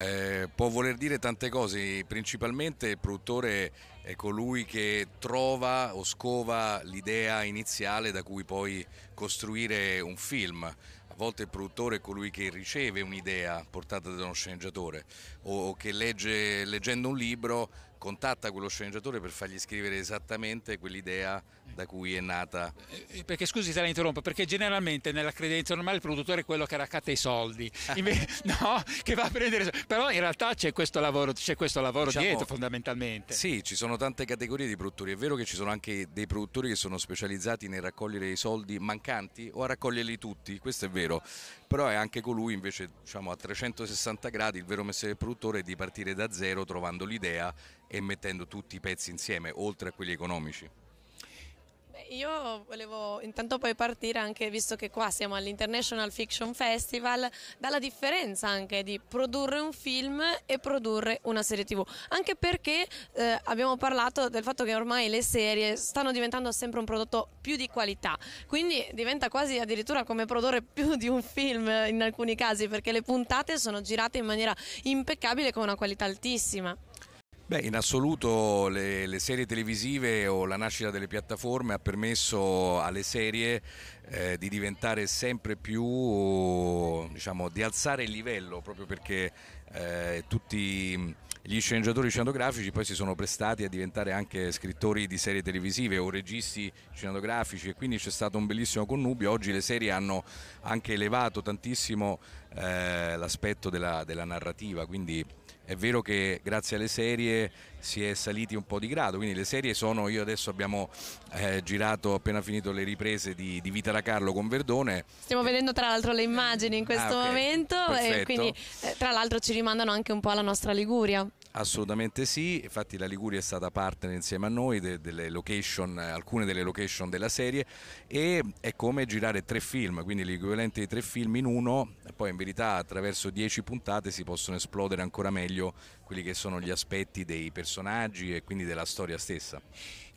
Eh, può voler dire tante cose, principalmente il produttore è colui che trova o scova l'idea iniziale da cui poi costruire un film. A volte il produttore è colui che riceve un'idea portata da uno sceneggiatore o che legge, leggendo un libro contatta quello sceneggiatore per fargli scrivere esattamente quell'idea da cui è nata. Eh, perché scusi se la interrompo, perché generalmente nella credenza normale il produttore è quello che raccatta i soldi, invece, no, che va a prendere. Però in realtà c'è questo lavoro, c'è questo lavoro diciamo, dietro fondamentalmente. Sì, ci sono tante categorie di produttori, è vero che ci sono anche dei produttori che sono specializzati nel raccogliere i soldi mancanti o a raccoglierli tutti, questo è vero, però è anche colui invece diciamo, a 360 gradi il vero mestiere del produttore è di partire da zero trovando l'idea e mettendo tutti i pezzi insieme, oltre a quelli economici io volevo intanto poi partire anche, visto che qua siamo all'International Fiction Festival, dalla differenza anche di produrre un film e produrre una serie tv, anche perché eh, abbiamo parlato del fatto che ormai le serie stanno diventando sempre un prodotto più di qualità, quindi diventa quasi addirittura come produrre più di un film eh, in alcuni casi, perché le puntate sono girate in maniera impeccabile con una qualità altissima. Beh, in assoluto le, le, serie televisive o la nascita delle piattaforme ha permesso alle serie eh, di diventare sempre più, diciamo, di alzare il livello proprio perché eh, tutti gli sceneggiatori scenografici poi si sono prestati a diventare anche scrittori di serie televisive o registi scenografici e quindi c'è stato un bellissimo connubio. Oggi le serie hanno anche elevato tantissimo eh, l'aspetto della, della narrativa, quindi è vero che grazie alle serie si è saliti un po' di grado, quindi le serie sono, io adesso abbiamo eh, girato appena finito le riprese di, di da Carlo con Verdone. Stiamo vedendo tra l'altro le immagini in questo ah, okay. momento Perfetto. e quindi eh, tra l'altro ci rimandano anche un po' alla nostra Liguria. Assolutamente sì, infatti la Liguria è stata partner insieme a noi delle location, alcune delle location della serie e è come girare tre film, quindi l'equivalente di tre film in uno, poi in verità attraverso dieci puntate si possono esplodere ancora meglio quelli che sono gli aspetti dei personaggi e quindi della storia stessa.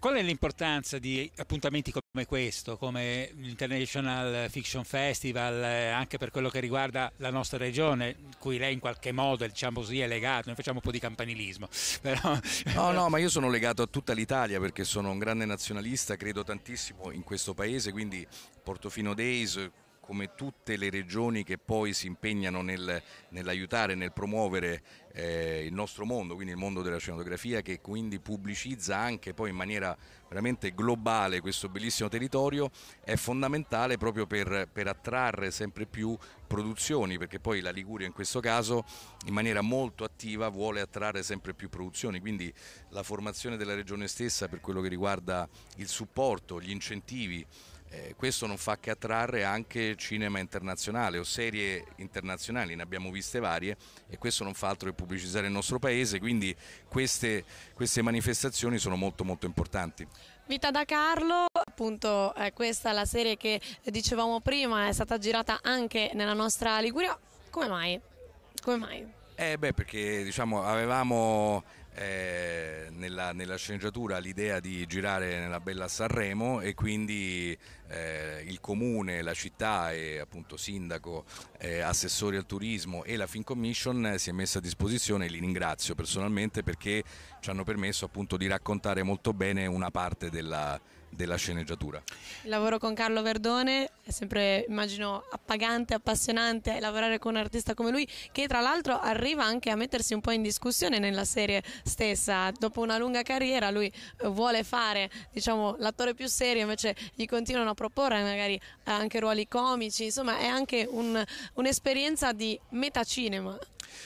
Qual è l'importanza di appuntamenti come questo, come l'International Fiction Festival, eh, anche per quello che riguarda la nostra regione, cui lei in qualche modo diciamo così, è legato? Noi facciamo un po' di campanilismo. Però... No, no, ma io sono legato a tutta l'Italia perché sono un grande nazionalista, credo tantissimo in questo paese, quindi Portofino Days, come tutte le regioni che poi si impegnano nel, nell'aiutare, nel promuovere eh, il nostro mondo, quindi il mondo della cinematografia che quindi pubblicizza anche poi in maniera veramente globale questo bellissimo territorio, è fondamentale proprio per, per attrarre sempre più produzioni, perché poi la Liguria in questo caso in maniera molto attiva vuole attrarre sempre più produzioni, quindi la formazione della regione stessa per quello che riguarda il supporto, gli incentivi, eh, questo non fa che attrarre anche cinema internazionale o serie internazionali, ne abbiamo viste varie e questo non fa altro che pubblicizzare il nostro paese, quindi queste, queste manifestazioni sono molto molto importanti. Vita da Carlo, appunto eh, questa è la serie che dicevamo prima, è stata girata anche nella nostra Liguria, come mai? Come mai? Eh beh, perché diciamo, avevamo eh, nella, nella, sceneggiatura l'idea di girare nella bella Sanremo e quindi eh, il comune, la città e appunto sindaco, eh, assessori al turismo e la Fin Commission eh, si è messa a disposizione e li ringrazio personalmente perché ci hanno permesso appunto di raccontare molto bene una parte della, della sceneggiatura. Il lavoro con Carlo Verdone è sempre immagino appagante, appassionante lavorare con un artista come lui che tra l'altro arriva anche a mettersi un po' in discussione nella serie stessa. Dopo una lunga carriera lui eh, vuole fare diciamo, l'attore più serio invece gli continuano a proporre magari eh, anche ruoli comici, insomma è anche un, un'esperienza di metacinema.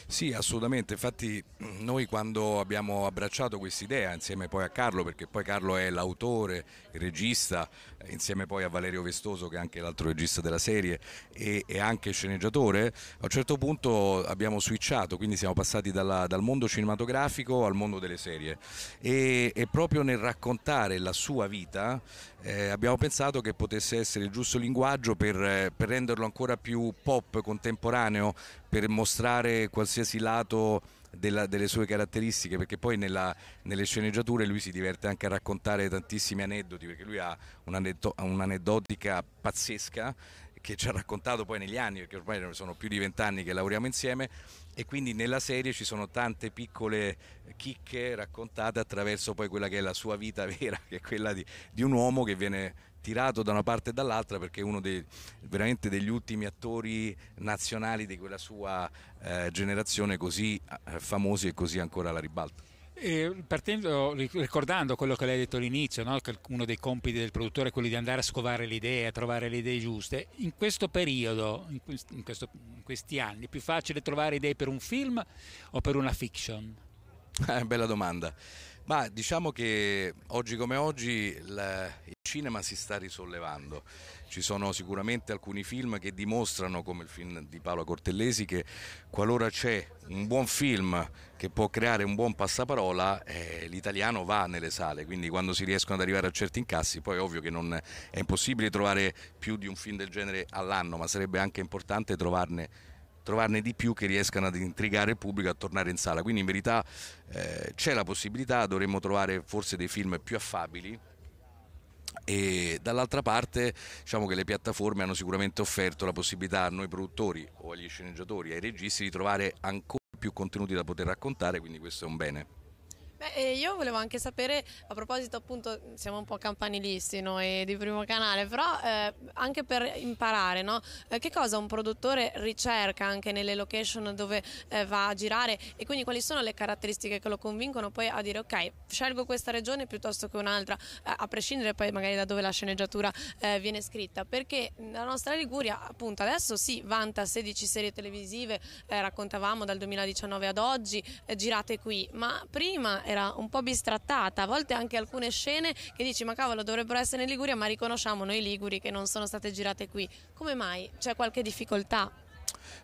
Sì, assolutamente. Infatti noi quando abbiamo abbracciato quest'idea insieme poi a Carlo, perché poi Carlo è l'autore, il regista, insieme poi a Valerio Vestoso che è anche l'altro regista della serie e, e anche sceneggiatore, a un certo punto abbiamo switchato, quindi siamo passati dalla, dal mondo cinematografico al mondo delle serie e, e proprio nel raccontare la sua vita eh, abbiamo pensato che potesse essere il giusto linguaggio per, eh, per renderlo ancora più pop, contemporaneo, per mostrare qualsiasi lato della, delle sue caratteristiche, perché poi nella, nelle sceneggiature lui si diverte anche a raccontare tantissimi aneddoti, perché lui ha un'aneddotica pazzesca che ci ha raccontato poi negli anni, perché ormai sono più di vent'anni che lavoriamo insieme e quindi nella serie ci sono tante piccole chicche raccontate attraverso poi quella che è la sua vita vera, che è quella di, di un uomo che viene tirato da una parte e dall'altra perché è uno dei, veramente degli ultimi attori nazionali di quella sua eh, generazione così eh, famosi e così ancora alla ribalta. Eh, partendo, ricordando quello che lei ha detto all'inizio, no? che uno dei compiti del produttore è quello di andare a scovare le idee, a trovare le idee giuste, in questo periodo, in, questo, in, questi anni, è più facile trovare idee per un film o per una fiction? Eh, bella domanda. Ma diciamo che oggi come oggi il cinema si sta risollevando. Ci sono sicuramente alcuni film che dimostrano, come il film di Paolo Cortellesi, che qualora c'è un buon film che può creare un buon passaparola, eh, l'italiano va nelle sale, quindi quando si riescono ad arrivare a certi incassi, poi è ovvio che non è impossibile trovare più di un film del genere all'anno, ma sarebbe anche importante trovarne trovarne di più che riescano ad intrigare il pubblico a tornare in sala. Quindi in verità eh, c'è la possibilità, dovremmo trovare forse dei film più affabili, e dall'altra parte diciamo che le piattaforme hanno sicuramente offerto la possibilità a noi produttori o agli sceneggiatori, ai registi di trovare ancora più contenuti da poter raccontare, quindi questo è un bene. Beh, io volevo anche sapere, a proposito appunto, siamo un po' campanilisti noi di Primo Canale, però eh, anche per imparare, no? eh, che cosa un produttore ricerca anche nelle location dove eh, va a girare e quindi quali sono le caratteristiche che lo convincono poi a dire ok, scelgo questa regione piuttosto che un'altra, eh, a prescindere poi magari da dove la sceneggiatura eh, viene scritta, perché la nostra Liguria appunto adesso sì, vanta 16 serie televisive, eh, raccontavamo dal 2019 ad oggi, girate qui, ma prima era un po' bistrattata, a volte anche alcune scene che dici ma cavolo dovrebbero essere in Liguria ma riconosciamo noi Liguri che non sono state girate qui. Come mai? C'è qualche difficoltà?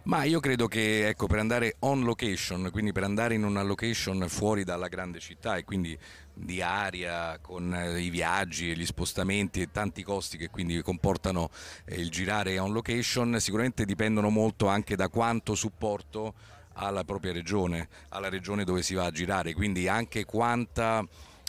Ma io credo che ecco, per andare on location, quindi per andare in una location fuori dalla grande città e quindi di aria, con eh, i viaggi e gli spostamenti e tanti costi che quindi comportano eh, il girare on location, sicuramente dipendono molto anche da quanto supporto alla propria regione, alla regione dove si va a girare, quindi anche quanta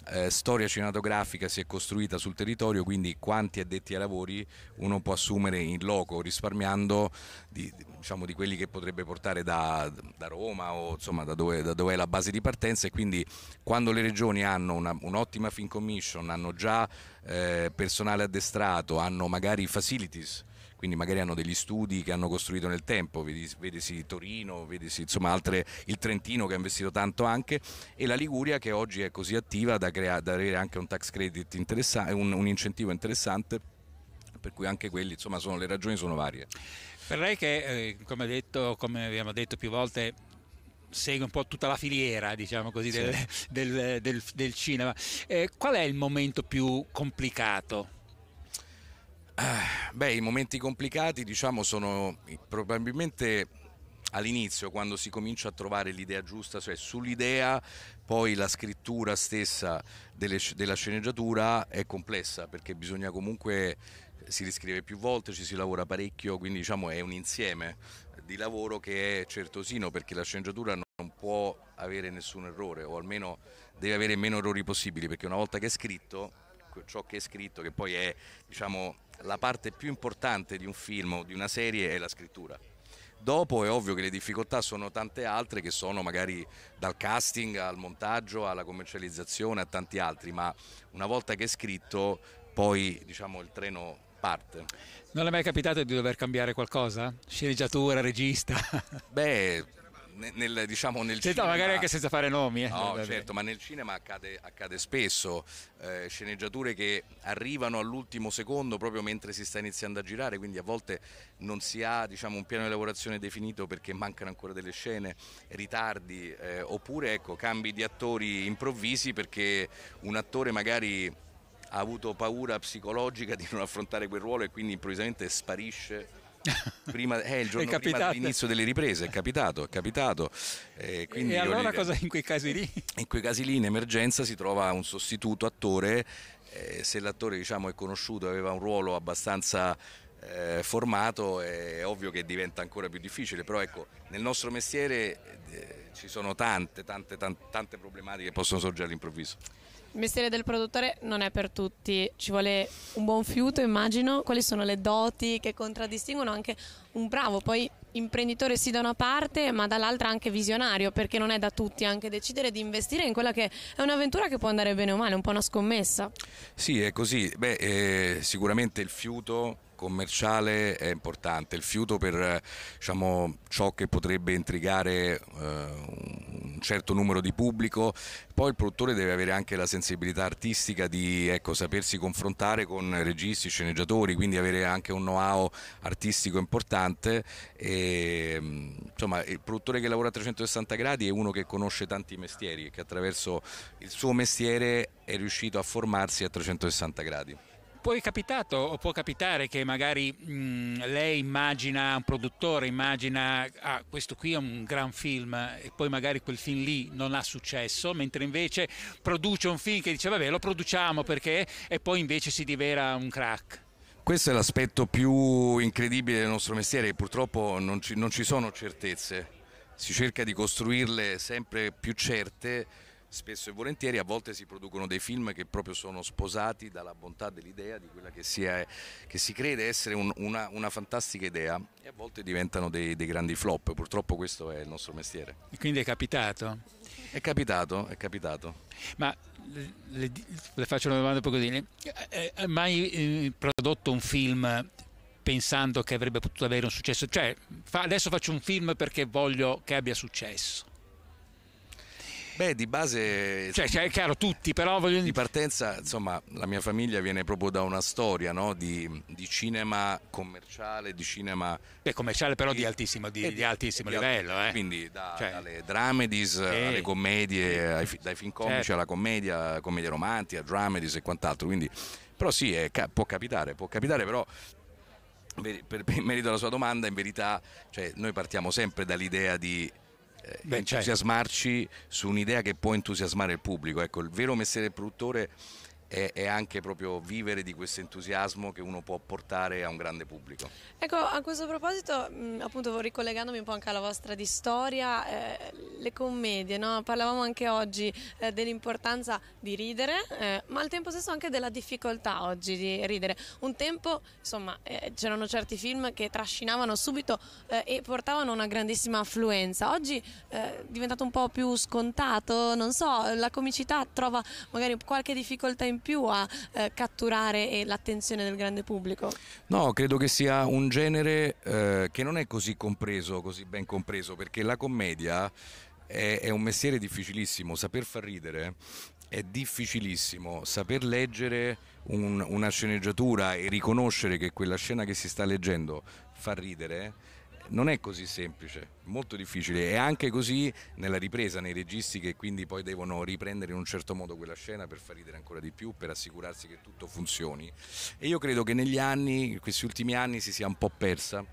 eh, storia cinematografica si è costruita sul territorio, quindi quanti addetti ai lavori uno può assumere in loco, risparmiando di, diciamo, di quelli che potrebbe portare da, da Roma o insomma, da, dove, da, dove, è la base di partenza e quindi quando le regioni hanno una, un'ottima fin commission, hanno già eh, personale addestrato, hanno magari facilities quindi magari hanno degli studi che hanno costruito nel tempo, vedesi Torino, vedesi insomma altre, il Trentino che ha investito tanto anche e la Liguria che oggi è così attiva da, crea, da avere anche un tax credit interessante, un, un incentivo interessante per cui anche quelli, insomma, sono, le ragioni sono varie. Ferrei che, eh, come, detto, come abbiamo detto più volte, segue un po' tutta la filiera diciamo così, sì. del, del, del, del, cinema. Eh, qual è il momento più complicato Ah, beh, i momenti complicati diciamo sono probabilmente all'inizio quando si comincia a trovare l'idea giusta, cioè sull'idea poi la scrittura stessa delle, della sceneggiatura è complessa perché bisogna comunque si riscrive più volte, ci si lavora parecchio, quindi diciamo è un insieme di lavoro che è certosino perché la sceneggiatura non può avere nessun errore o almeno deve avere meno errori possibili perché una volta che è scritto ciò che è scritto che poi è diciamo la parte più importante di un film o di una serie è la scrittura. Dopo è ovvio che le difficoltà sono tante altre che sono magari dal casting al montaggio alla commercializzazione a tanti altri, ma una volta che è scritto poi diciamo il treno parte. Non è mai capitato di dover cambiare qualcosa? Sceneggiatura, regista? Beh, nel, diciamo, nel senza, certo, cinema... magari anche senza fare nomi. Eh. No, Vabbè. certo, ma nel cinema accade, accade spesso. Eh, sceneggiature che arrivano all'ultimo secondo proprio mentre si sta iniziando a girare, quindi a volte non si ha diciamo, un piano di lavorazione definito perché mancano ancora delle scene, ritardi, eh, oppure ecco, cambi di attori improvvisi perché un attore magari ha avuto paura psicologica di non affrontare quel ruolo e quindi improvvisamente sparisce prima, eh, il giorno prima dell'inizio delle riprese, è capitato, è capitato. Eh, e allora dire, cosa in quei casi lì? In quei casi lì in emergenza si trova un sostituto attore, eh, se l'attore diciamo, è conosciuto aveva un ruolo abbastanza eh, formato è ovvio che diventa ancora più difficile, però ecco, nel nostro mestiere eh, ci sono tante, tante, tante, tante problematiche che possono sorgere all'improvviso. Il mestiere del produttore non è per tutti, ci vuole un buon fiuto, immagino. Quali sono le doti che contraddistinguono anche un bravo, poi imprenditore sì da una parte, ma dall'altra anche visionario, perché non è da tutti anche decidere di investire in quella che è un'avventura che può andare bene o male, un po' una scommessa. Sì, è così. Beh, eh, sicuramente il fiuto commerciale è importante, il fiuto per eh, diciamo, ciò che potrebbe intrigare eh, un certo numero di pubblico, poi il produttore deve avere anche la sensibilità artistica di ecco, sapersi confrontare con registi, sceneggiatori, quindi avere anche un know-how artistico importante. E, mm, insomma, il produttore che lavora a 360 gradi è uno che conosce tanti mestieri e che attraverso il suo mestiere è riuscito a formarsi a 360 gradi. Poi è capitato o può capitare che magari mh, mhmm, lei immagina, un produttore immagina, ah, questo qui è un gran film e poi magari quel film lì non ha successo, mentre invece produce un film che dice vabbè lo produciamo perché e poi invece si divera un crack. Questo è l'aspetto più incredibile del nostro mestiere, purtroppo non ci, non ci sono certezze, si cerca di costruirle sempre più certe spesso e volentieri a volte si producono dei film che proprio sono sposati dalla bontà dell'idea di quella che, sia, che si crede essere un, una, una, fantastica idea e a volte diventano dei, dei, grandi flop, purtroppo questo è il nostro mestiere. E quindi è capitato? È capitato, è capitato. Ma le, le, faccio una domanda un così, eh, eh, hai mai eh, prodotto un film pensando che avrebbe potuto avere un successo? Cioè fa, adesso faccio un film perché voglio che abbia successo Beh, di base... Cioè, cioè, è chiaro, tutti, però voglio Di partenza, insomma, la mia famiglia viene proprio da una storia, no? Di, di cinema commerciale, di cinema... Beh, commerciale però di, di altissimo, di, di altissimo livello, alt- eh. Quindi da, cioè, dalle dramedies okay. alle commedie, ai, dai film comici certo. alla commedia, commedia romantica, dramedies e quant'altro, quindi... Però sì, è, può capitare, può capitare, però per, per, in merito alla sua domanda, in verità cioè, noi partiamo sempre dall'idea di eh, Beh, certo. entusiasmarci certo. su un'idea che può entusiasmare il pubblico. Ecco, il vero mestiere del produttore è anche proprio vivere di questo entusiasmo che uno può portare a un grande pubblico. Ecco, a questo proposito, appunto ricollegandomi un po' anche alla vostra di storia, eh, le commedie, no? parlavamo anche oggi eh, dell'importanza di ridere, eh, ma al tempo stesso anche della difficoltà oggi di ridere. Un tempo, insomma, eh, c'erano certi film che trascinavano subito eh, e portavano una grandissima affluenza. Oggi eh, è diventato un po' più scontato, non so, la comicità trova magari qualche difficoltà in più più a eh, catturare eh, l'attenzione del grande pubblico? No, credo che sia un genere eh, che non è così compreso, così ben compreso, perché la commedia è, è un mestiere difficilissimo, saper far ridere è difficilissimo saper leggere un, una sceneggiatura e riconoscere che quella scena che si sta leggendo fa ridere non è così semplice, molto difficile e anche così nella ripresa, nei registi che quindi poi devono riprendere in un certo modo quella scena per far ridere ancora di più, per assicurarsi che tutto funzioni. E io credo che negli anni, in questi ultimi anni, si sia un po' persa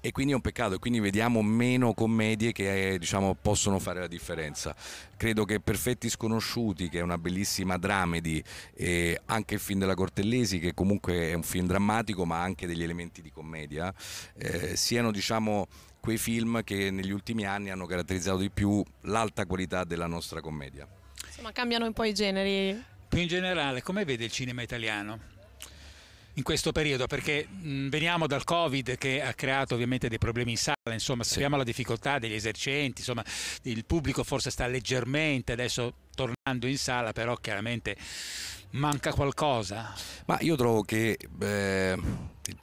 e quindi è un peccato e quindi vediamo meno commedie che diciamo, possono fare la differenza. Credo che Perfetti Sconosciuti, che è una bellissima dramedy, e anche il film della Cortellesi, che comunque è un film drammatico ma ha anche degli elementi di commedia, eh, siano diciamo, quei film che negli ultimi anni hanno caratterizzato di più l'alta qualità della nostra commedia. Insomma, cambiano un po' i generi. Più in generale, come vede il cinema italiano? in questo periodo perché mh, veniamo dal Covid che ha creato ovviamente dei problemi in sala, insomma, sappiamo sì. la difficoltà degli esercenti, insomma, il pubblico forse sta leggermente adesso tornando in sala, però chiaramente manca qualcosa. Ma io trovo che eh,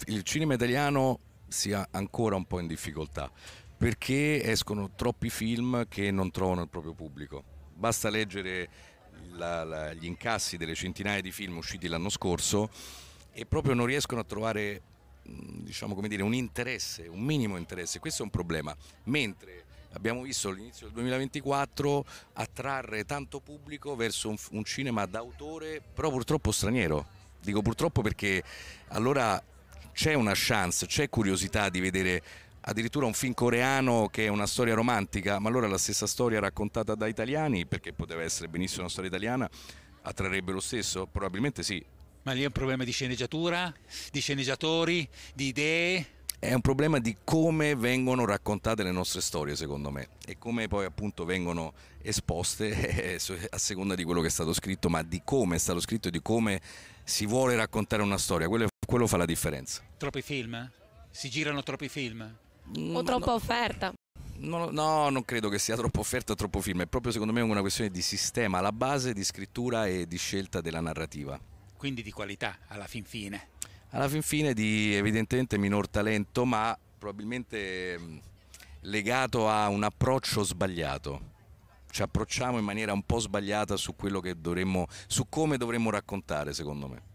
il cinema italiano sia ancora un po' in difficoltà perché escono troppi film che non trovano il proprio pubblico. Basta leggere la, la, gli incassi delle centinaia di film usciti l'anno scorso e proprio non riescono a trovare mm, diciamo, dire, un interesse, un minimo interesse, questo è un problema, mentre abbiamo visto all'inizio del 2024 attrarre tanto pubblico verso un cinema d'autore però purtroppo straniero, dico purtroppo perché allora c'è una chance, c'è curiosità di vedere addirittura un film coreano che è una storia romantica, ma allora la stessa storia raccontata da italiani, perché poteva essere benissimo una storia italiana, attrarrebbe lo stesso? Probabilmente sì, ma lì è un problema di sceneggiatura, di sceneggiatori, di idee? È un problema di come vengono raccontate le nostre storie, secondo me, e come poi appunto vengono esposte eh, a seconda di quello che è stato scritto, ma di come è stato scritto e di come si vuole raccontare una storia. Quello, quello fa la differenza. Troppi film? Si girano troppi film? Mm, o troppa no. offerta? No, no, non credo che sia troppa offerta o troppo film, è proprio secondo me una questione di sistema, la base di scrittura e di scelta della narrativa quindi di qualità alla fin fine. Alla fin fine di evidentemente minor talento, ma probabilmente mm, legato a un approccio sbagliato. Ci approcciamo in maniera un po' sbagliata su, quello che dovremmo, su come dovremmo raccontare, secondo me.